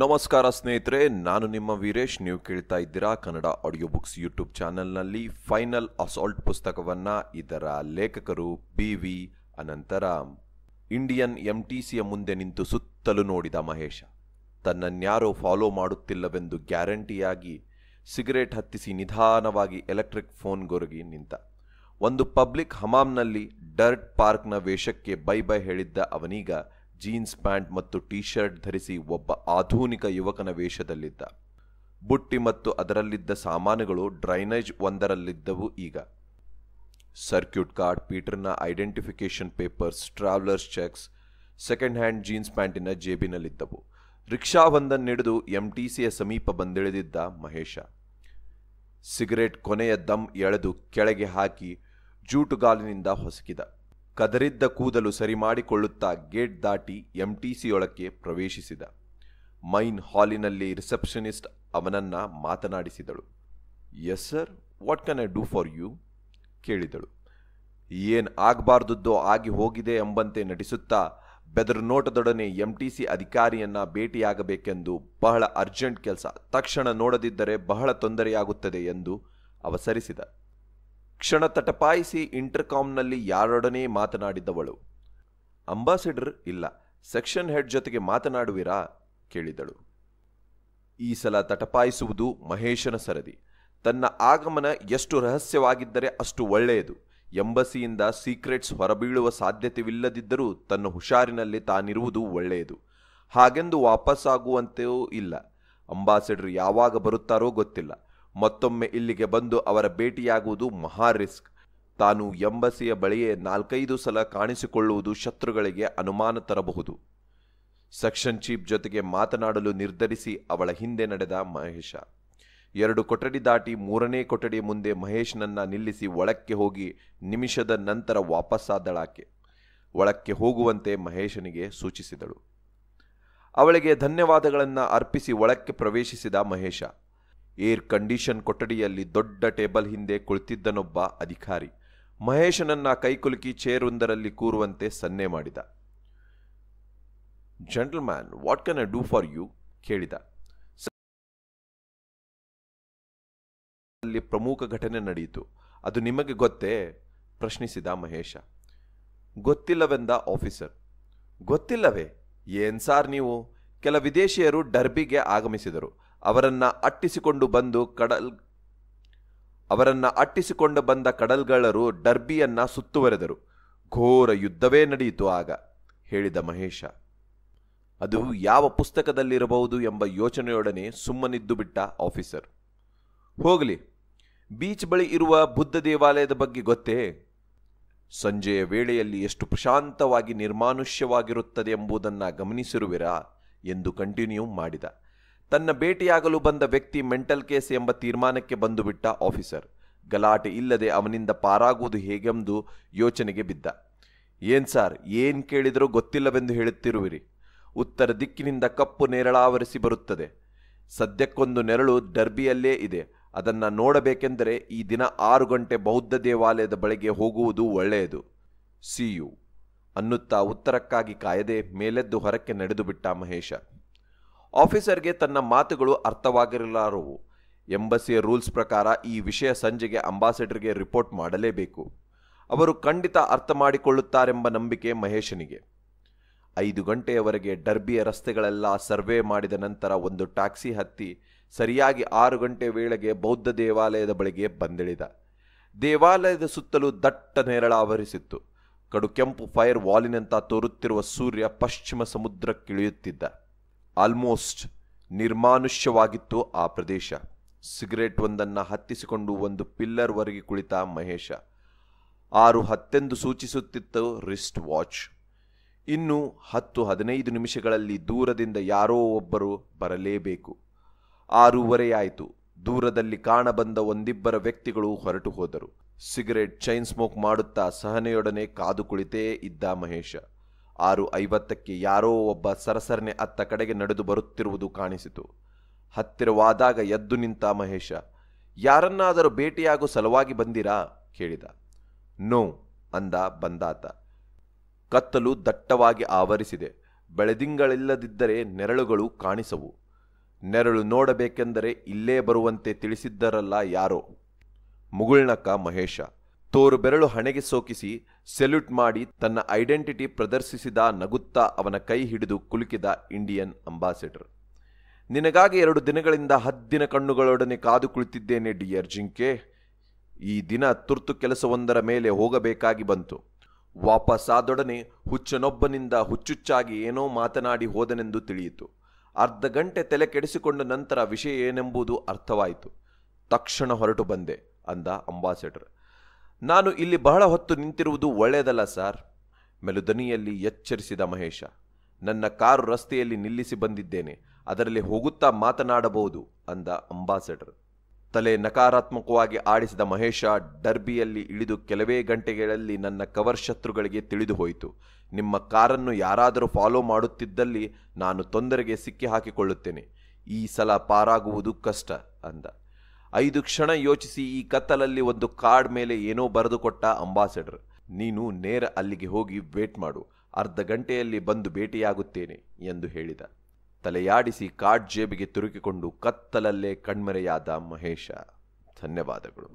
ನಮಸ್ಕಾರ ಸ್ನೇಹಿತರೆ ನಾನು ನಿಮ್ಮ ವೀರೇಶ್ ನೀವು ಕೇಳ್ತಾ ಇದ್ದೀರಾ ಕನ್ನಡ ಆಡಿಯೋ ಬುಕ್ಸ್ ಯೂಟ್ಯೂಬ್ ಚಾನೆಲ್ನಲ್ಲಿ ಫೈನಲ್ ಅಸಾಲ್ಟ್ ಪುಸ್ತಕವನ್ನು ಇದರ ಲೇಖಕರು B V Anantharam Indian M T ಸಿಯ ಮುಂದೆ ನಿಂತು ಸುತ್ತಲೂ ನೋಡಿದ ಮಹೇಶ ತನ್ನನ್ಯಾರೋ ಫಾಲೋ ಮಾಡುತ್ತಿಲ್ಲವೆಂದು ಗ್ಯಾರಂಟಿಯಾಗಿ ಸಿಗರೇಟ್ ಹತ್ತಿಸಿ ನಿಧಾನವಾಗಿ ಎಲೆಕ್ಟ್ರಿಕ್ ಫೋನ್ ಗೊರಗಿ ನಿಂತ ಒಂದು ಪಬ್ಲಿಕ್ ಹಮಾಮ್ನಲ್ಲಿ ಡರ್ಟ್ ಪಾರ್ಕ್ನ ವೇಷಕ್ಕೆ ಬೈ ಬೈ ಹೇಳಿದ್ದ ಅವನೀಗ ಜೀನ್ಸ್ ಪ್ಯಾಂಟ್ ಮತ್ತು ಟೀ ಶರ್ಟ್ ಧರಿಸಿ ಒಬ್ಬ ಆಧುನಿಕ ಯುವಕನ ವೇಷದಲ್ಲಿದ್ದ ಬುಟ್ಟಿ ಮತ್ತು ಅದರಲ್ಲಿದ್ದ ಸಾಮಾನುಗಳು ಡ್ರೈನೇಜ್ ಒಂದರಲ್ಲಿದ್ದವು ಈಗ ಸರ್ಕ್ಯೂಟ್ ಕಾರ್ಡ್ ಪೀಟರ್ನ identification papers travellers cheques second hand jeans ಪ್ಯಾಂಟಿನ ಜೇಬಿನಲ್ಲಿದ್ದವು ರಿಕ್ಷಾವೊಂದನ್ನಿಡಿದು ಎಂ ಟಿ ಸಿಯ ಸಮೀಪ ಬಂದಿಳಿದಿದ್ದ ಮಹೇಶ ಸಿಗರೇಟ್ ಕೊನೆಯ ದಮ್ ಎಳೆದು ಕೆಳಗೆ ಹಾಕಿ ಜೂಟುಗಾಲಿನಿಂದ ಹೊಸಕಿದ ಕದರಿದ್ದ ಕೂದಲು ಸರಿ ಮಾಡಿಕೊಳ್ಳುತ್ತಾ ಗೇಟ್ ದಾಟಿ ಎಂಟಿಸಿಯೊಳಕ್ಕೆ ಪ್ರವೇಶಿಸಿದ ಮೈನ್ ಹಾಲಿನಲ್ಲಿ ರಿಸೆಪ್ಷನಿಸ್ಟ್ ಅವನನ್ನ ಮಾತನಾಡಿಸಿದಳು yes sir what can I do for you ಕೇಳಿದಳು ಏನು ಆಗಬಾರ್ದದ್ದೋ ಆಗಿ ಹೋಗಿದೆ ಎಂಬಂತೆ ನಟಿಸುತ್ತಾ ಬೆದರ್ ನೋಟದೊಡನೆ ಸಿ ಅಧಿಕಾರಿಯನ್ನ ಭೇಟಿಯಾಗಬೇಕೆಂದು ಬಹಳ ಅರ್ಜೆಂಟ್ ಕೆಲಸ ತಕ್ಷಣ ನೋಡದಿದ್ದರೆ ಬಹಳ ತೊಂದರೆಯಾಗುತ್ತದೆ ಎಂದು ಅವಸರಿಸಿದ ಕ್ಷಣ ತಟಪಾಯಿಸಿ ಇಂಟರ್ಕಾಮ್ನಲ್ಲಿ ಯಾರೊಡನೆ ಮಾತನಾಡಿದ್ದವಳು ಅಂಬಾಸಿಡರ್ ಇಲ್ಲ ಸೆಕ್ಷನ್ ಹೆಡ್ ಜೊತೆಗೆ ಮಾತನಾಡುವಿರಾ ಕೇಳಿದಳು ಈ ಸಲ ತಟಪಾಯಿಸುವುದು ಮಹೇಶನ ಸರದಿ ತನ್ನ ಆಗಮನ ಎಷ್ಟು ರಹಸ್ಯವಾಗಿದ್ದರೆ ಅಷ್ಟು ಒಳ್ಳೆಯದು ಎಂಬಸಿಯಿಂದ ಸೀಕ್ರೆಟ್ಸ್ ಹೊರಬೀಳುವ ಸಾಧ್ಯತೆವಿಲ್ಲದಿದ್ದರೂ ತನ್ನ ಹುಷಾರಿನಲ್ಲಿ ತಾನಿರುವುದು ಒಳ್ಳೆಯದು ಹಾಗೆಂದು ವಾಪಸ್ಸಾಗುವಂತೆಯೂ ಇಲ್ಲ ಅಂಬಾಸಿಡರ್ ಯಾವಾಗ ಬರುತ್ತಾರೋ ಗೊತ್ತಿಲ್ಲ ಮತ್ತೊಮ್ಮೆ ಇಲ್ಲಿಗೆ ಬಂದು ಅವರ ಭೇಟಿಯಾಗುವುದು ಮಹಾ ರಿಸ್ಕ್ ತಾನು ಎಂಬಸಿಯ ಬಳಿಯೇ ನಾಲ್ಕೈದು ಸಲ ಕಾಣಿಸಿಕೊಳ್ಳುವುದು ಶತ್ರುಗಳಿಗೆ ಅನುಮಾನ ತರಬಹುದು ಸೆಕ್ಷನ್ ಚೀಫ್ ಜೊತೆಗೆ ಮಾತನಾಡಲು ನಿರ್ಧರಿಸಿ ಅವಳ ಹಿಂದೆ ನಡೆದ ಮಹೇಶ ಎರಡು ಕೊಠಡಿ ದಾಟಿ ಮೂರನೇ ಕೊಠಡಿ ಮುಂದೆ ಮಹೇಶ್ನನ್ನ ನಿಲ್ಲಿಸಿ ಒಳಕ್ಕೆ ಹೋಗಿ ನಿಮಿಷದ ನಂತರ ವಾಪಸ್ಸಾದಳಾಕೆ ಒಳಕ್ಕೆ ಹೋಗುವಂತೆ ಮಹೇಶನಿಗೆ ಸೂಚಿಸಿದಳು ಅವಳಿಗೆ ಧನ್ಯವಾದಗಳನ್ನು ಅರ್ಪಿಸಿ ಒಳಕ್ಕೆ ಪ್ರವೇಶಿಸಿದ ಮಹೇಶ ಏರ್ ಕಂಡೀಷನ್ ಕೊಠಡಿಯಲ್ಲಿ ದೊಡ್ಡ ಟೇಬಲ್ ಹಿಂದೆ ಕುಳಿತಿದ್ದನೊಬ್ಬ ಅಧಿಕಾರಿ ಮಹೇಶನನ್ನ ಕೈಕುಲುಕಿ ಚೇರೊಂದರಲ್ಲಿ ಕೂರುವಂತೆ ಸನ್ನೆ ಮಾಡಿದ man what can I do for you ಕೇಳಿದ ಅಲ್ಲಿ ಪ್ರಮುಖ ಘಟನೆ ನಡೆಯಿತು ಅದು ನಿಮಗೆ ಗೊತ್ತೇ ಪ್ರಶ್ನಿಸಿದ ಮಹೇಶ ಗೊತ್ತಿಲ್ಲವೆಂದ ಆಫೀಸರ್ ಗೊತ್ತಿಲ್ಲವೇ ಏನ್ ಸಾರ್ ನೀವು ಕೆಲ ವಿದೇಶಿಯರು ಡರ್ಬಿಗೆ ಆಗಮಿಸಿದರು ಅವರನ್ನು ಅಟ್ಟಿಸಿಕೊಂಡು ಬಂದು ಕಡಲ್ ಅವರನ್ನು ಅಟ್ಟಿಸಿಕೊಂಡು ಬಂದ ಕಡಲ್ಗಳರು ಡರ್ಬಿಯನ್ನು ಸುತ್ತುವರೆದರು ಘೋರ ಯುದ್ಧವೇ ನಡೆಯಿತು ಆಗ ಹೇಳಿದ ಮಹೇಶ ಅದು ಯಾವ ಪುಸ್ತಕದಲ್ಲಿರಬಹುದು ಎಂಬ ಯೋಚನೆಯೊಡನೆ ಸುಮ್ಮನಿದ್ದು ಬಿಟ್ಟ ಆಫೀಸರ್ ಹೋಗಲಿ ಬೀಚ್ ಬಳಿ ಇರುವ ಬುದ್ಧ ದೇವಾಲಯದ ಬಗ್ಗೆ ಗೊತ್ತೇ ಸಂಜೆಯ ವೇಳೆಯಲ್ಲಿ ಎಷ್ಟು ಪ್ರಶಾಂತವಾಗಿ ನಿರ್ಮಾನುಷ್ಯವಾಗಿರುತ್ತದೆ ಎಂಬುದನ್ನು ಗಮನಿಸಿರುವಿರಾ ಎಂದು ಕಂಟಿನ್ಯೂ ಮಾಡಿದ ತನ್ನ ಭೇಟಿಯಾಗಲು ಬಂದ ವ್ಯಕ್ತಿ ಮೆಂಟಲ್ ಕೇಸ್ ಎಂಬ ತೀರ್ಮಾನಕ್ಕೆ ಬಂದುಬಿಟ್ಟ ಆಫೀಸರ್ ಗಲಾಟೆ ಇಲ್ಲದೆ ಅವನಿಂದ ಪಾರಾಗುವುದು ಹೇಗೆಂದು ಯೋಚನೆಗೆ ಬಿದ್ದ ಏನ್ ಸಾರ್ ಏನ್ ಕೇಳಿದರೂ ಗೊತ್ತಿಲ್ಲವೆಂದು ಹೇಳುತ್ತಿರುವಿರಿ ಉತ್ತರ ದಿಕ್ಕಿನಿಂದ ಕಪ್ಪು ನೇರಳಾವರಿಸಿ ಬರುತ್ತದೆ ಸದ್ಯಕ್ಕೊಂದು ನೆರಳು ಡರ್ಬಿಯಲ್ಲೇ ಇದೆ ಅದನ್ನು ನೋಡಬೇಕೆಂದರೆ ಈ ದಿನ ಆರು ಗಂಟೆ ಬೌದ್ಧ ದೇವಾಲಯದ ಬಳಿಗೆ ಹೋಗುವುದು ಒಳ್ಳೆಯದು ಯು ಅನ್ನುತ್ತಾ ಉತ್ತರಕ್ಕಾಗಿ ಕಾಯದೆ ಮೇಲೆದ್ದು ಹೊರಕ್ಕೆ ನಡೆದು ಬಿಟ್ಟ ಮಹೇಶ ಆಫೀಸರ್ಗೆ ತನ್ನ ಮಾತುಗಳು ಅರ್ಥವಾಗಿರಲಾರವು ಎಂಬಸಿಯ ರೂಲ್ಸ್ ಪ್ರಕಾರ ಈ ವಿಷಯ ಸಂಜೆಗೆ ಅಂಬಾಸಿಡರ್ಗೆ ರಿಪೋರ್ಟ್ ಮಾಡಲೇಬೇಕು ಅವರು ಖಂಡಿತ ಅರ್ಥ ಮಾಡಿಕೊಳ್ಳುತ್ತಾರೆಂಬ ನಂಬಿಕೆ ಮಹೇಶನಿಗೆ ಐದು ಗಂಟೆಯವರೆಗೆ ಡರ್ಬಿಯ ರಸ್ತೆಗಳೆಲ್ಲ ಸರ್ವೆ ಮಾಡಿದ ನಂತರ ಒಂದು ಟ್ಯಾಕ್ಸಿ ಹತ್ತಿ ಸರಿಯಾಗಿ ಆರು ಗಂಟೆ ವೇಳೆಗೆ ಬೌದ್ಧ ದೇವಾಲಯದ ಬಳಿಗೆ ಬಂದಿಳಿದ ದೇವಾಲಯದ ಸುತ್ತಲೂ ದಟ್ಟ ನೇರಳ ಆವರಿಸಿತ್ತು ಕಡು ಕೆಂಪು ಫೈರ್ ವಾಲಿನಂತ ತೋರುತ್ತಿರುವ ಸೂರ್ಯ ಪಶ್ಚಿಮ ಸಮುದ್ರಕ್ಕಿಳಿಯುತ್ತಿದ್ದ ಆಲ್ಮೋಸ್ಟ್ ನಿರ್ಮಾನುಷ್ಯವಾಗಿತ್ತು ಆ ಪ್ರದೇಶ ಸಿಗರೇಟ್ ಒಂದನ್ನು ಹತ್ತಿಸಿಕೊಂಡು ಒಂದು ಪಿಲ್ಲರ್ವರೆಗೆ ಕುಳಿತ ಮಹೇಶ ಆರು ಹತ್ತೆಂದು ಸೂಚಿಸುತ್ತಿತ್ತು ರಿಸ್ಟ್ ವಾಚ್ ಇನ್ನು ಹತ್ತು ಹದಿನೈದು ನಿಮಿಷಗಳಲ್ಲಿ ದೂರದಿಂದ ಯಾರೋ ಒಬ್ಬರು ಬರಲೇಬೇಕು ಆರೂವರೆಯಾಯಿತು ದೂರದಲ್ಲಿ ಕಾಣಬಂದ ಒಂದಿಬ್ಬರ ವ್ಯಕ್ತಿಗಳು ಹೊರಟು ಹೋದರು ಸಿಗರೇಟ್ ಚೈನ್ ಸ್ಮೋಕ್ ಮಾಡುತ್ತಾ ಸಹನೆಯೊಡನೆ ಕಾದು ಕುಳಿತೇ ಇದ್ದ ಮಹೇಶ ಆರು ಐವತ್ತಕ್ಕೆ ಯಾರೋ ಒಬ್ಬ ಸರಸರನೆ ಅತ್ತ ಕಡೆಗೆ ನಡೆದು ಬರುತ್ತಿರುವುದು ಕಾಣಿಸಿತು ಹತ್ತಿರವಾದಾಗ ಎದ್ದು ನಿಂತ ಮಹೇಶ ಯಾರನ್ನಾದರೂ ಭೇಟಿಯಾಗೋ ಸಲುವಾಗಿ ಬಂದಿರಾ ಕೇಳಿದ ನೋ ಅಂದ ಬಂದಾತ ಕತ್ತಲು ದಟ್ಟವಾಗಿ ಆವರಿಸಿದೆ ಬೆಳೆದಿಂಗಳಿಲ್ಲದಿದ್ದರೆ ನೆರಳುಗಳು ಕಾಣಿಸವು ನೆರಳು ನೋಡಬೇಕೆಂದರೆ ಇಲ್ಲೇ ಬರುವಂತೆ ತಿಳಿಸಿದ್ದರಲ್ಲ ಯಾರೋ ಮುಗುಳ್ನಕ್ಕ ಮಹೇಶ ತೋರು ಬೆರಳು ಹಣೆಗೆ ಸೋಕಿಸಿ ಸೆಲ್ಯೂಟ್ ಮಾಡಿ ತನ್ನ ಐಡೆಂಟಿಟಿ ಪ್ರದರ್ಶಿಸಿದ ನಗುತ್ತಾ ಅವನ ಕೈ ಹಿಡಿದು ಕುಲುಕಿದ ಇಂಡಿಯನ್ ಅಂಬಾಸಿಡರ್ ನಿನಗಾಗಿ ಎರಡು ದಿನಗಳಿಂದ ಹದ್ದಿನ ಕಣ್ಣುಗಳೊಡನೆ ಕಾದು ಕುಳಿತಿದ್ದೇನೆ ಡಿಯರ್ ಜಿಂಕೆ ಈ ದಿನ ತುರ್ತು ಕೆಲಸವೊಂದರ ಮೇಲೆ ಹೋಗಬೇಕಾಗಿ ಬಂತು ವಾಪಸ್ಸಾದೊಡನೆ ಹುಚ್ಚನೊಬ್ಬನಿಂದ ಹುಚ್ಚುಚ್ಚಾಗಿ ಏನೋ ಮಾತನಾಡಿ ಹೋದನೆಂದು ತಿಳಿಯಿತು ಅರ್ಧ ಗಂಟೆ ತಲೆ ಕೆಡಿಸಿಕೊಂಡ ನಂತರ ವಿಷಯ ಏನೆಂಬುದು ಅರ್ಥವಾಯಿತು ತಕ್ಷಣ ಹೊರಟು ಬಂದೆ ಅಂದ ಅಂಬಾಸಿಡರ್ ನಾನು ಇಲ್ಲಿ ಬಹಳ ಹೊತ್ತು ನಿಂತಿರುವುದು ಒಳ್ಳೆಯದಲ್ಲ ಸಾರ್ ಮೆಲುದನಿಯಲ್ಲಿ ಎಚ್ಚರಿಸಿದ ಮಹೇಶ ನನ್ನ ಕಾರು ರಸ್ತೆಯಲ್ಲಿ ನಿಲ್ಲಿಸಿ ಬಂದಿದ್ದೇನೆ ಅದರಲ್ಲಿ ಹೋಗುತ್ತಾ ಮಾತನಾಡಬಹುದು ಅಂದ ಅಂಬಾಸಡರ್ ತಲೆ ನಕಾರಾತ್ಮಕವಾಗಿ ಆಡಿಸಿದ ಮಹೇಶ ಡರ್ಬಿಯಲ್ಲಿ ಇಳಿದು ಕೆಲವೇ ಗಂಟೆಗಳಲ್ಲಿ ನನ್ನ ಕವರ್ ಶತ್ರುಗಳಿಗೆ ತಿಳಿದು ಹೋಯಿತು ನಿಮ್ಮ ಕಾರನ್ನು ಯಾರಾದರೂ ಫಾಲೋ ಮಾಡುತ್ತಿದ್ದಲ್ಲಿ ನಾನು ತೊಂದರೆಗೆ ಸಿಕ್ಕಿ ಹಾಕಿಕೊಳ್ಳುತ್ತೇನೆ ಈ ಸಲ ಪಾರಾಗುವುದು ಕಷ್ಟ ಅಂದ ಐದು ಕ್ಷಣ ಯೋಚಿಸಿ ಈ ಕತ್ತಲಲ್ಲಿ ಒಂದು ಕಾರ್ಡ್ ಮೇಲೆ ಏನೋ ಬರೆದುಕೊಟ್ಟ ಅಂಬಾಸೆಡರ್ ನೀನು ನೇರ ಅಲ್ಲಿಗೆ ಹೋಗಿ ವೇಟ್ ಮಾಡು ಅರ್ಧ ಗಂಟೆಯಲ್ಲಿ ಬಂದು ಭೇಟಿಯಾಗುತ್ತೇನೆ ಎಂದು ಹೇಳಿದ ತಲೆಯಾಡಿಸಿ ಕಾರ್ಡ್ ಜೇಬಿಗೆ ತುರುಕಿಕೊಂಡು ಕತ್ತಲಲ್ಲೇ ಕಣ್ಮರೆಯಾದ ಮಹೇಶ ಧನ್ಯವಾದಗಳು